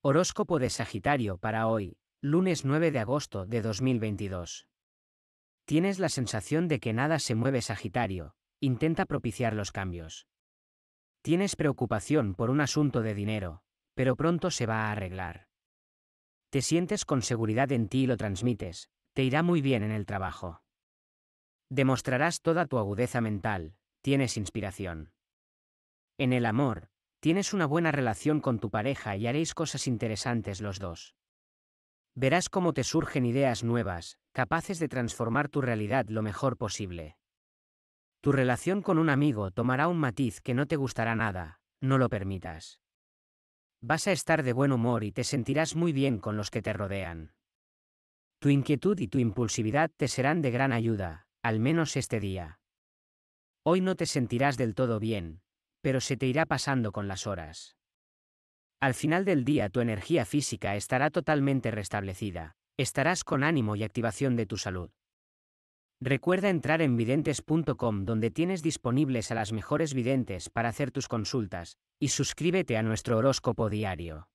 Horóscopo de Sagitario para hoy, lunes 9 de agosto de 2022. Tienes la sensación de que nada se mueve Sagitario, intenta propiciar los cambios. Tienes preocupación por un asunto de dinero, pero pronto se va a arreglar. Te sientes con seguridad en ti y lo transmites, te irá muy bien en el trabajo. Demostrarás toda tu agudeza mental, tienes inspiración. En el amor, Tienes una buena relación con tu pareja y haréis cosas interesantes los dos. Verás cómo te surgen ideas nuevas, capaces de transformar tu realidad lo mejor posible. Tu relación con un amigo tomará un matiz que no te gustará nada, no lo permitas. Vas a estar de buen humor y te sentirás muy bien con los que te rodean. Tu inquietud y tu impulsividad te serán de gran ayuda, al menos este día. Hoy no te sentirás del todo bien, pero se te irá pasando con las horas. Al final del día tu energía física estará totalmente restablecida, estarás con ánimo y activación de tu salud. Recuerda entrar en videntes.com donde tienes disponibles a las mejores videntes para hacer tus consultas, y suscríbete a nuestro horóscopo diario.